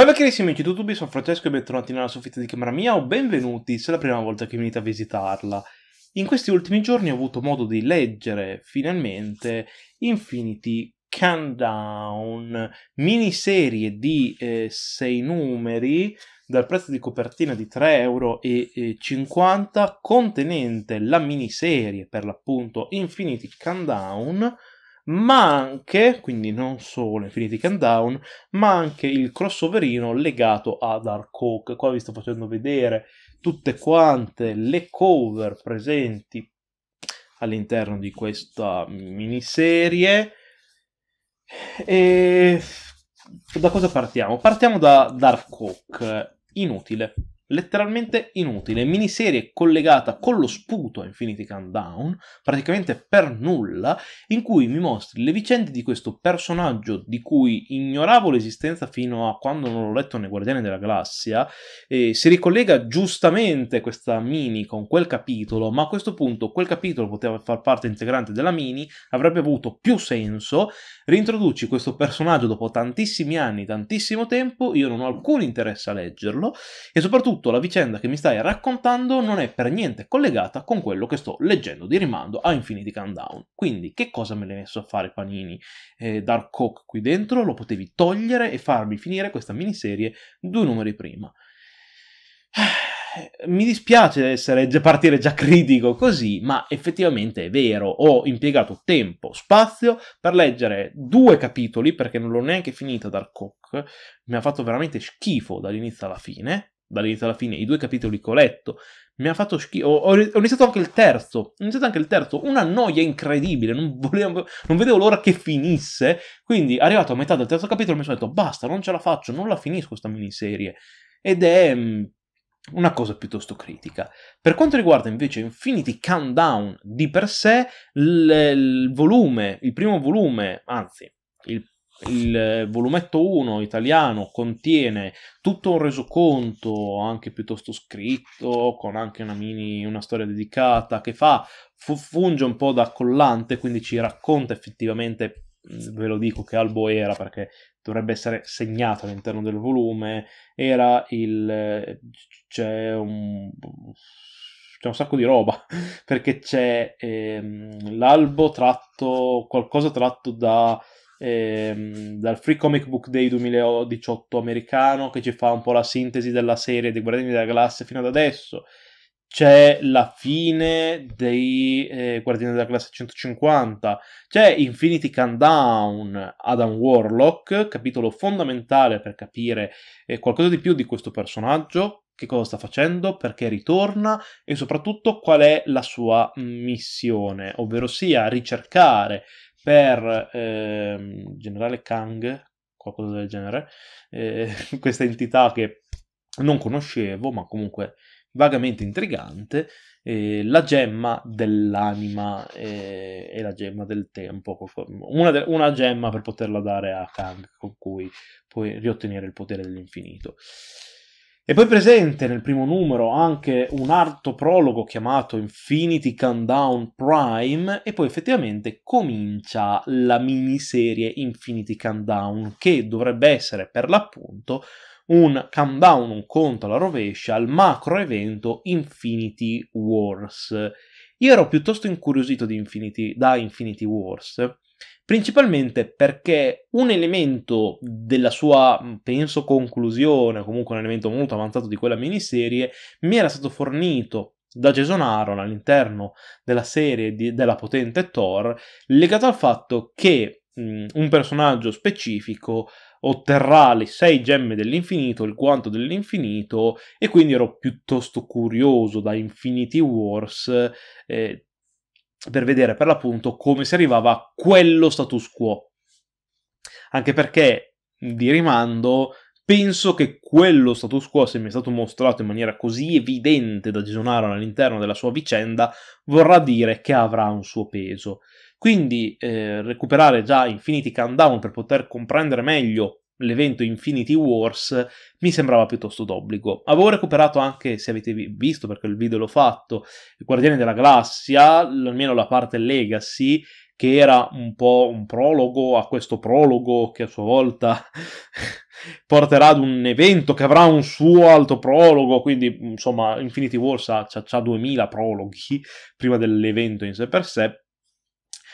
Salve carissimi amici di YouTube, sono Francesco e bentornati nella soffitta di camera mia o benvenuti se è la prima volta che venite a visitarla. In questi ultimi giorni ho avuto modo di leggere finalmente Infinity Countdown, miniserie di 6 eh, numeri dal prezzo di copertina di 3,50€ eh, contenente la miniserie per l'appunto Infinity Countdown ma anche, quindi non solo Infinity Countdown, ma anche il crossoverino legato a Dark Hawk. Qua vi sto facendo vedere tutte quante le cover presenti all'interno di questa miniserie. E da cosa partiamo? Partiamo da Dark Hawk, inutile, letteralmente inutile, miniserie collegata con lo sputo a Infinity Countdown, praticamente per nulla, in cui mi mostri le vicende di questo personaggio di cui ignoravo l'esistenza fino a quando non l'ho letto nei Guardiani della Galassia, e si ricollega giustamente questa mini con quel capitolo, ma a questo punto quel capitolo poteva far parte integrante della mini, avrebbe avuto più senso, rintroduci questo personaggio dopo tantissimi anni, tantissimo tempo, io non ho alcun interesse a leggerlo, e soprattutto Oltretutto la vicenda che mi stai raccontando non è per niente collegata con quello che sto leggendo di rimando a Infinity Countdown. Quindi che cosa me l'hai messo a fare Panini? Eh, Dark Hawk qui dentro lo potevi togliere e farmi finire questa miniserie due numeri prima. Eh, mi dispiace essere, partire già critico così, ma effettivamente è vero. Ho impiegato tempo, spazio per leggere due capitoli perché non l'ho neanche finita Dark Hawk. Mi ha fatto veramente schifo dall'inizio alla fine dall'inizio alla fine, i due capitoli che ho letto, mi ha fatto schifo, ho, ho, iniziato anche il terzo, ho iniziato anche il terzo, una noia incredibile, non, volevo, non vedevo l'ora che finisse, quindi arrivato a metà del terzo capitolo mi sono detto basta, non ce la faccio, non la finisco questa miniserie, ed è mm, una cosa piuttosto critica. Per quanto riguarda invece Infinity Countdown di per sé, il, il volume, il primo volume, anzi, il il volumetto 1 italiano contiene tutto un resoconto anche piuttosto scritto con anche una mini una storia dedicata che fa funge un po' da collante quindi ci racconta effettivamente ve lo dico che albo era perché dovrebbe essere segnato all'interno del volume era il c'è un c'è un sacco di roba perché c'è ehm, l'albo tratto qualcosa tratto da ehm, dal Free Comic Book Day 2018 americano che ci fa un po' la sintesi della serie dei Guardiani della Galassia fino ad adesso. C'è la fine dei eh, Guardiani della Galassia 150, c'è Infinity Countdown, Adam Warlock, capitolo fondamentale per capire eh, qualcosa di più di questo personaggio, che cosa sta facendo, perché ritorna e soprattutto qual è la sua missione, ovvero sia ricercare per ehm, generale Kang, qualcosa del genere, eh, questa entità che non conoscevo, ma comunque vagamente intrigante, eh, la gemma dell'anima eh, e la gemma del tempo, una, de- una, gemma per poterla dare a Kang con cui puoi riottenere il potere dell'infinito. E poi presente nel primo numero anche un arto prologo chiamato Infinity Countdown Prime e poi effettivamente comincia la miniserie Infinity Countdown che dovrebbe essere per l'appunto un countdown, un conto alla rovescia al macro evento Infinity Wars. Io ero piuttosto incuriosito Infinity, da Infinity Wars principalmente perché un elemento della sua, penso, conclusione, comunque un elemento molto avanzato di quella miniserie, mi era stato fornito da Jason Aaron all'interno della serie di, della potente Thor, legato al fatto che mh, un personaggio specifico otterrà le sei gemme dell'infinito, il guanto dell'infinito, e quindi ero piuttosto curioso da Infinity Wars eh, per vedere per l'appunto come si arrivava a quello status quo. Anche perché, di rimando, penso che quello status quo, se mi è stato mostrato in maniera così evidente da Jason Aaron all'interno della sua vicenda, vorrà dire che avrà un suo peso. Quindi eh, recuperare già Infinity Countdown per poter comprendere meglio l'evento Infinity Wars mi sembrava piuttosto d'obbligo. Avevo recuperato anche, se avete visto perché il video l'ho fatto, il Guardiani della Galassia, almeno la parte Legacy, che era un po' un prologo a questo prologo che a sua volta porterà ad un evento che avrà un suo alto prologo, quindi insomma Infinity Wars ha, ha, ha 2000 prologhi prima dell'evento in sé per sé.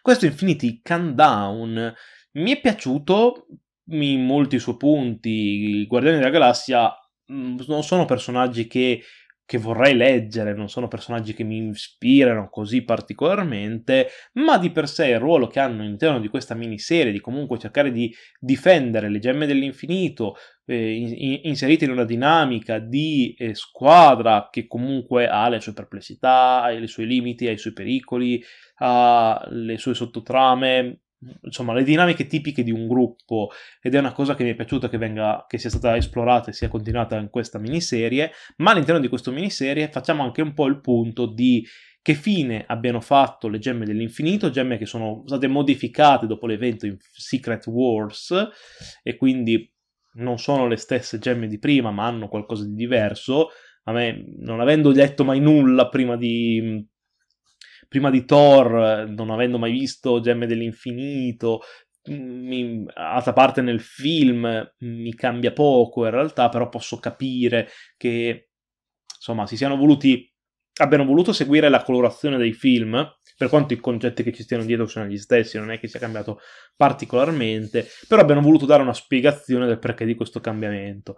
Questo Infinity Countdown mi è piaciuto in molti suoi punti i Guardiani della Galassia mm, non sono personaggi che, che, vorrei leggere, non sono personaggi che mi ispirano così particolarmente, ma di per sé il ruolo che hanno all'interno di questa miniserie, di comunque cercare di difendere le gemme dell'infinito, eh, inserite in una dinamica di eh, squadra che comunque ha le sue perplessità, ha i suoi limiti, ha i suoi pericoli, ha le sue sottotrame, insomma, le dinamiche tipiche di un gruppo ed è una cosa che mi è piaciuta che, venga, che sia stata esplorata e sia continuata in questa miniserie, ma all'interno di questa miniserie facciamo anche un po' il punto di che fine abbiano fatto le gemme dell'infinito, gemme che sono state modificate dopo l'evento in Secret Wars e quindi non sono le stesse gemme di prima, ma hanno qualcosa di diverso. A me, non avendo detto mai nulla prima di prima di Thor, non avendo mai visto Gemme dell'Infinito, mm, mi, altra parte nel film mi cambia poco in realtà, però posso capire che insomma si siano voluti abbiano voluto seguire la colorazione dei film, per quanto i concetti che ci stiano dietro siano gli stessi, non è che sia cambiato particolarmente, però abbiano voluto dare una spiegazione del perché di questo cambiamento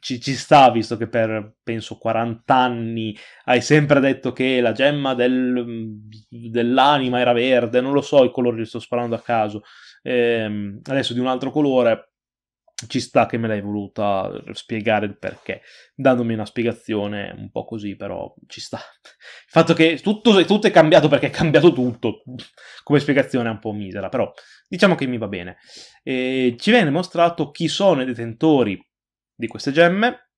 ci, ci, sta, visto che per penso 40 anni hai sempre detto che la gemma del, dell'anima era verde, non lo so i colori li sto sparando a caso, ehm, adesso di un altro colore. Ci sta che me l'hai voluta spiegare il perché, dandomi una spiegazione un po' così, però ci sta. Il fatto che tutto, tutto è cambiato perché è cambiato tutto, come spiegazione è un po' misera, però diciamo che mi va bene. E ci viene mostrato chi sono i detentori di queste gemme,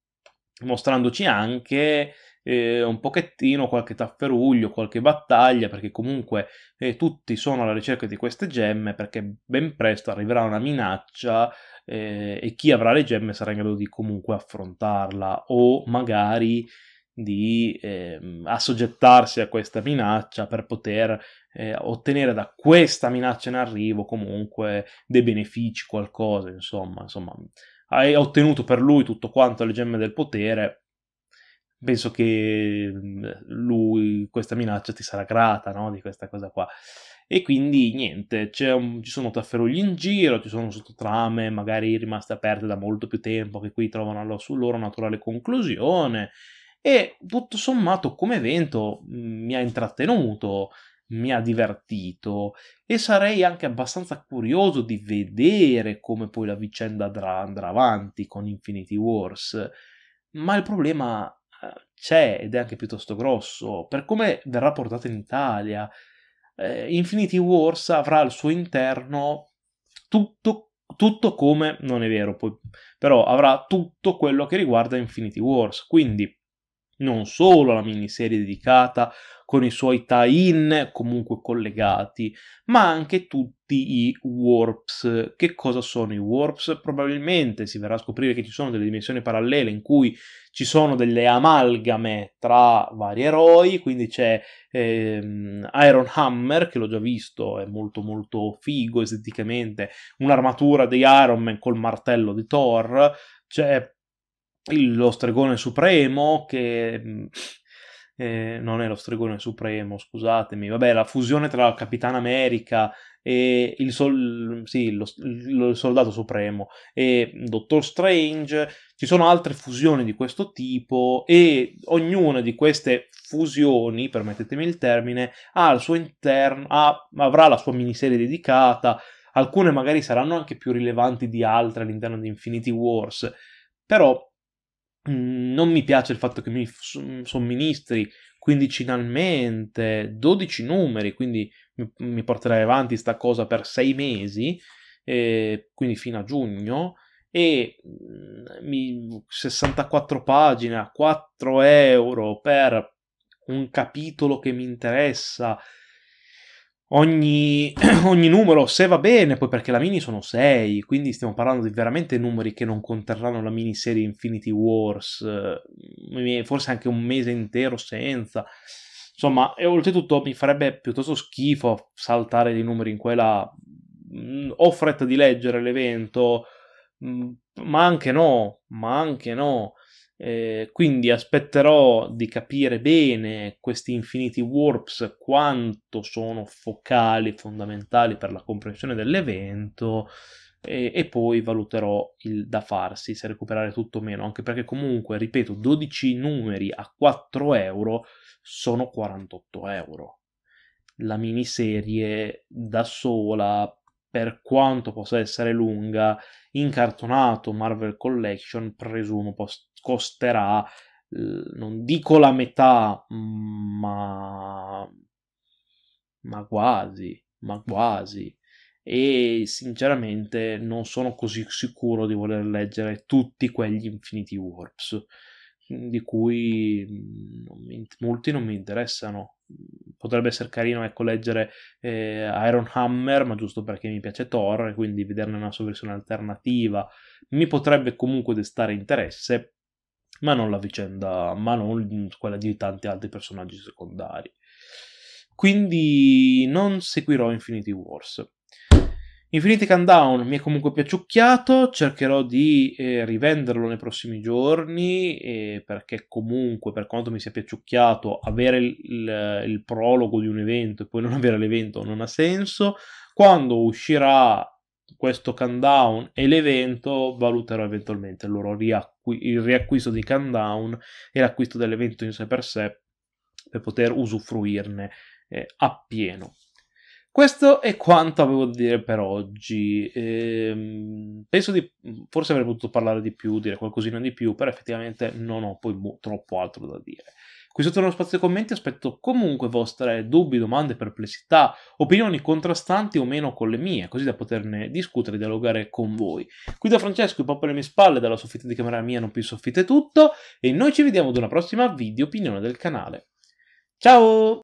mostrandoci anche eh, un pochettino qualche tafferuglio, qualche battaglia, perché comunque eh, tutti sono alla ricerca di queste gemme, perché ben presto arriverà una minaccia eh, e chi avrà le gemme sarà in grado di comunque affrontarla o magari di ehm, assoggettarsi a questa minaccia per poter eh, ottenere da questa minaccia in arrivo comunque dei benefici, qualcosa, insomma, insomma hai ottenuto per lui tutto quanto le gemme del potere, penso che mm, lui questa minaccia ti sarà grata no? di questa cosa qua. E quindi niente, un, ci sono tafferugli in giro, ci sono sottotrame magari rimaste aperte da molto più tempo che qui trovano la sua loro naturale conclusione e tutto sommato come evento mm, mi ha intrattenuto mi ha divertito e sarei anche abbastanza curioso di vedere come poi la vicenda andrà, andrà avanti con Infinity Wars, ma il problema eh, c'è ed è anche piuttosto grosso per come verrà portata in Italia. Eh, Infinity Wars avrà al suo interno tutto, tutto come, non è vero poi, però avrà tutto quello che riguarda Infinity Wars, quindi non solo la miniserie dedicata con i suoi tie-in comunque collegati, ma anche tutti i warps. Che cosa sono i warps? Probabilmente si verrà a scoprire che ci sono delle dimensioni parallele in cui ci sono delle amalgame tra vari eroi, quindi c'è ehm, Iron Hammer, che l'ho già visto, è molto molto figo esteticamente, un'armatura di Iron Man col martello di Thor, c'è lo stregone supremo che... Mm, eh, non è lo stregone supremo, scusatemi, vabbè, la fusione tra Capitan America e il, sol- sì, lo, lo, il soldato supremo e Doctor Strange, ci sono altre fusioni di questo tipo e ognuna di queste fusioni, permettetemi il termine, al interno, ha, avrà la sua miniserie dedicata, alcune magari saranno anche più rilevanti di altre all'interno di Infinity Wars, però Mm, non mi piace il fatto che mi somministri quindicinalmente 12 numeri, quindi mi porterai avanti sta cosa per 6 mesi, eh, quindi fino a giugno, e 64 mm, pagine a 4 euro per un capitolo che mi interessa, ogni, ogni numero, se va bene, poi perché la mini sono 6, quindi stiamo parlando di veramente numeri che non conterranno la miniserie Infinity Wars, eh, forse anche un mese intero senza. Insomma, e oltretutto mi farebbe piuttosto schifo saltare dei numeri in quella... Mm, ho fretta di leggere l'evento, mm, ma anche no, ma anche no. Eh, quindi aspetterò di capire bene questi infiniti warps quanto sono focali, fondamentali per la comprensione dell'evento e, e, poi valuterò il da farsi, se recuperare tutto o meno, anche perché comunque, ripeto, 12 numeri a 4 euro sono 48 euro. La miniserie da sola per quanto possa essere lunga, in Marvel Collection presumo possa costerà, non dico la metà, ma, ma quasi, ma quasi. E sinceramente non sono così sicuro di voler leggere tutti quegli Infinity Warps, di cui mm, molti non mi interessano. Potrebbe essere carino ecco, leggere eh, Iron Hammer, ma giusto perché mi piace Thor, quindi vederne una sua versione alternativa mi potrebbe comunque destare interesse, ma non la vicenda, ma non quella di tanti altri personaggi secondari. Quindi non seguirò Infinity Wars. Infinity Countdown mi è comunque piaciucchiato, cercherò di eh, rivenderlo nei prossimi giorni eh, perché comunque per quanto mi sia piaciucchiato avere il, il, il prologo di un evento e poi non avere l'evento non ha senso. Quando uscirà questo countdown e l'evento valuterò eventualmente il loro riacquisto il riacquisto di Countdown e l'acquisto dell'evento in sé per sé per poter usufruirne eh, appieno. Questo è quanto avevo da dire per oggi. Ehm, penso di. forse avrei potuto parlare di più, dire qualcosina di più, però effettivamente non ho poi mo- troppo altro da dire. Qui sotto nello spazio commenti aspetto comunque vostre dubbi, domande, perplessità, opinioni contrastanti o meno con le mie, così da poterne discutere e dialogare con voi. Qui da Francesco, i pop alle mie spalle, dalla soffitta di camera mia non più soffitta è tutto, e noi ci vediamo ad una prossima video opinione del canale. Ciao!